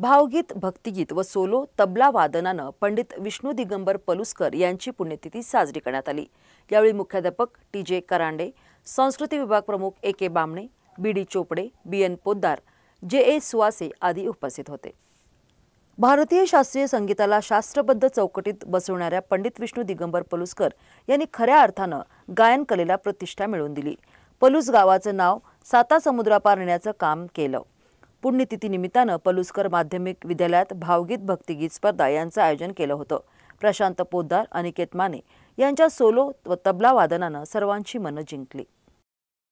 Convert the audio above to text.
भावगीत भक्तिगीत व सोलो तबला वादनानं पंडित विष्णू दिगंबर पलुसकर यांची पुण्यतिथी साजरी करण्यात आली यावेळी मुख्याध्यापक टी जे करांडे संस्कृती विभाग प्रमुख A K Bamne B D Chopde B N Poddar J A सुवासे आदी उपस्थित होते भारतीय शास्त्रीय संगीताला शास्त्रबद्ध चौकटीत बसवणाऱ्या पंडित विष्णू दिगंबर पलुसकर यांनी खऱ्या अर्थानं गायनकलेला प्रतिष्ठा मिळवून दिली पलूस गावाचं नाव साता समुद्रापार नेण्याचं काम केलं निमित्तानं पलुस्कर माध्यमिक विद्यालयात भावगीत भक्तिगीत स्पर्धा यांचं आयोजन केलं होतं प्रशांत पोद्दार अनिकेत माने यांच्या सोलो व तबला वादनानं सर्वांची मनं जिंकली